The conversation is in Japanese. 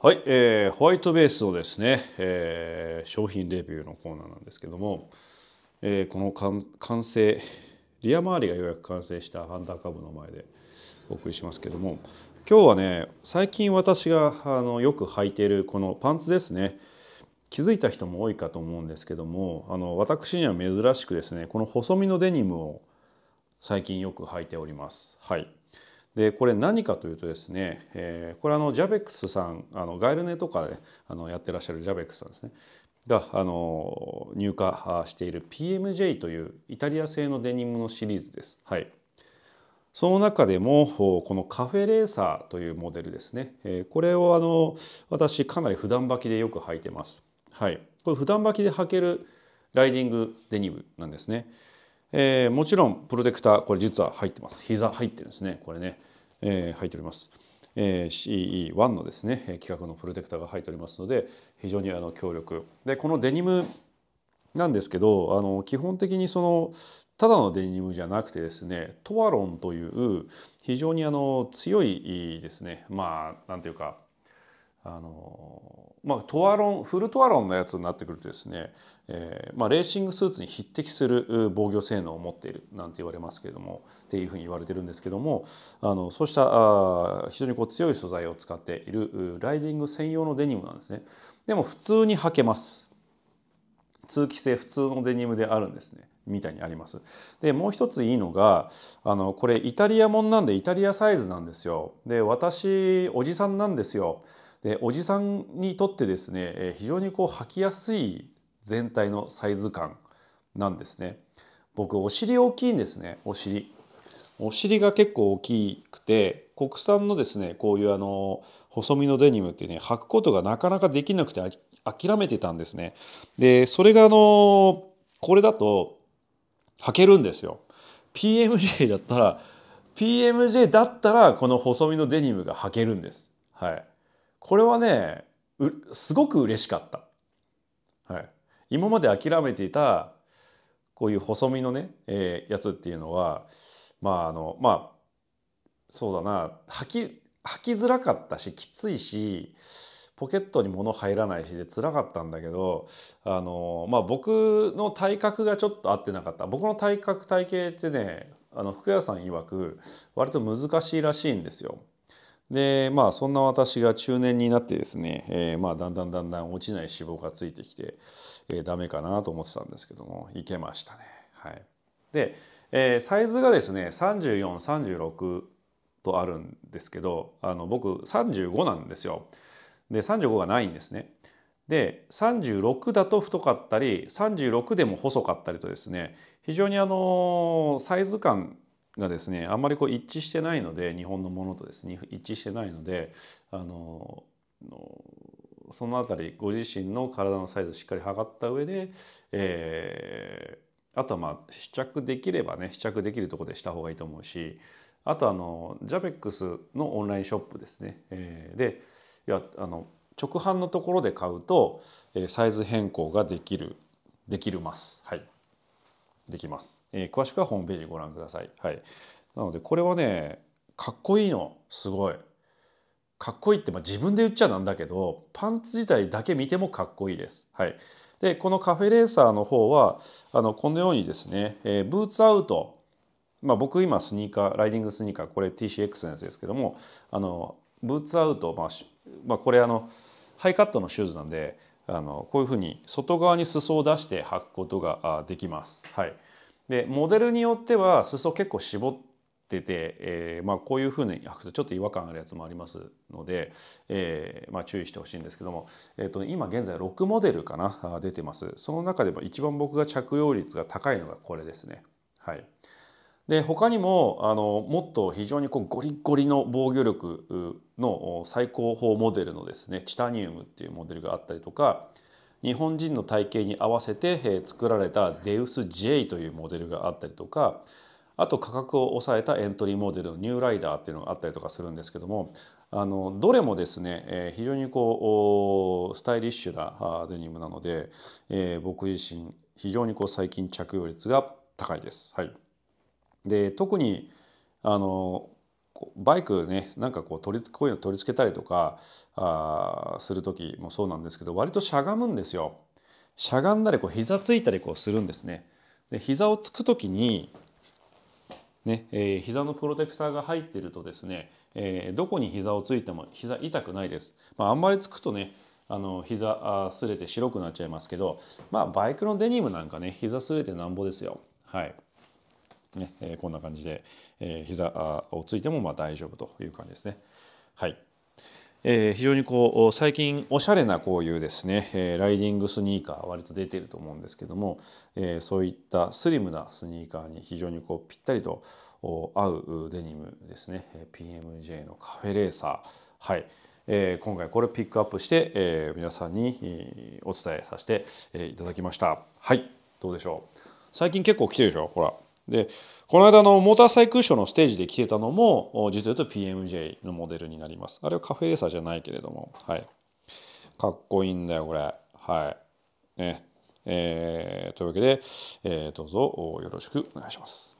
はい、えー、ホワイトベースをですね、えー、商品レビューのコーナーなんですけども、えー、この完成リア周りがようやく完成したハンダー株の前でお送りしますけども今日はね最近私があのよく履いているこのパンツですね気づいた人も多いかと思うんですけどもあの私には珍しくですねこの細身のデニムを最近よく履いております。はい、でこれ何かというとですね、えー、これあのジャベックスさんあのガイルネとかで、ね、あのやってらっしゃるジャベックスさんですねがあの入荷している PMJ というイタリア製のデニムのシリーズです。はい、その中でもこのカフェレーサーというモデルですね、えー、これをあの私かなり普段履きでよく履いてます。はい、これ普段履きで履けるライディングデニムなんですね。えー、もちろんプロテクターこれ実は入ってます膝入ってるんですねこれね、えー、入っております、えー、CE1 のですね規格のプロテクターが入っておりますので非常にあの強力でこのデニムなんですけどあの基本的にそのただのデニムじゃなくてですねトワロンという非常にあの強いですねまあ何ていうかあのまあ、トワロンフルトワロンのやつになってくるとですね、えーまあ、レーシングスーツに匹敵する防御性能を持っているなんて言われますけれどもっていうふうに言われてるんですけどもあのそうしたあ非常にこう強い素材を使っているライディング専用のデニムなんですねでも普通に履けます通気性普通のデニムであるんですねみたいにありますでもう一ついいのがあのこれイタリアもんなんでイタリアサイズなんですよで私おじさんなんですよでおじさんにとってですね、え非常にこう履きやすい全体のサイズ感なんですね。僕お尻大きいんですねお尻。お尻が結構大きくて国産のですねこういうあの細身のデニムってね履くことがなかなかできなくて諦めてたんですね。でそれがあのこれだと履けるんですよ。PMJ だったら PMJ だったらこの細身のデニムが履けるんです。はいこれはねすごく嬉しかった、はい、今まで諦めていたこういう細身のね、えー、やつっていうのはまああのまあそうだな履き履きづらかったしきついしポケットに物入らないしでつらかったんだけどあの、まあ、僕の体格がちょっと合ってなかった僕の体格体型ってねあの服屋さん曰く割と難しいらしいんですよ。でまあそんな私が中年になってですね、えー、まあだんだんだんだん落ちない脂肪がついてきて、えー、ダメかなと思ってたんですけどもいけましたね。はい、で、えー、サイズがですね3436とあるんですけどあの僕35なんですよ。で35がないんですね。で36だと太かったり36でも細かったりとですね非常にあのサイズ感がですねあんまりこう一致してないので日本のものとですね一致してないのであのその辺りご自身の体のサイズをしっかり測った上で、えー、あとはまあ試着できればね試着できるとこでした方がいいと思うしあとあのジャベックスのオンラインショップですね、えー、でいやあの直販のところで買うと、えー、サイズ変更ができるできるます。はいできます、えー、詳しくはホームページご覧ください、はい、なのでこれはねかっこいいのすごいかっこいいって、まあ、自分で言っちゃなんだけどパンツ自体だけ見てもかっこいいです。はい、でこのカフェレーサーの方はあのこのようにですね、えー、ブーツアウト、まあ、僕今スニーカーライディングスニーカーこれ TCX のやつですけどもあのブーツアウト、まあまあ、これあのハイカットのシューズなんであのこういうふうに外側に裾を出して履くことができます。はい、でモデルによっては裾結構絞ってて、えー、まあ、こういうふうに履くとちょっと違和感あるやつもありますので、えー、まあ、注意してほしいんですけども、えーと、と今現在6モデルかな出てますその中でも一番僕が着用率が高いのがこれですね。はい、で他にもあのもっと非常にこうゴリゴリの防御力の最高峰モデルのですねチタニウムっていうモデルがあったりとか日本人の体型に合わせて作られたデウス J というモデルがあったりとかあと価格を抑えたエントリーモデルのニューライダーっていうのがあったりとかするんですけどもあのどれもですね、え非常にこうスタイリッシュなデニムなので、え僕自身非常にこう最近着用率が高いです。はいで特にあのバイクねなんかこう取りこういうの取り付けたりとかあする時もそうなんですけど割としゃがむんですよ。しゃがんだりこう膝ついたりこうするんですね。で膝をつく時にねえー、膝のプロテクターが入ってるとですね、えー、どこに膝をついても膝痛くないです。まあ、あんまりつくとねあの膝あ擦れて白くなっちゃいますけど、まあ、バイクのデニムなんかね膝擦れてなんぼですよ。はいねえこんな感じで、えー、膝をついてもま大丈夫という感じですね。はいえー、非常にこう最近おしゃれなこういうですね、えー、ライディングスニーカー割と出ていると思うんですけども、えー、そういったスリムなスニーカーに非常にこうぴったりと合うデニムですね PMJ のカフェレーサーはい、えー、今回これピックアップして、えー、皆さんにお伝えさせていただきましたはいどうでしょう最近結構来てるでしょほらでこの間のモーターサイクルショーのステージで着てたのも実は言うと PMJ のモデルになりますあれはカフェレーサーじゃないけれども、はい、かっこいいんだよこれはいねえー、というわけで、えー、どうぞよろしくお願いします。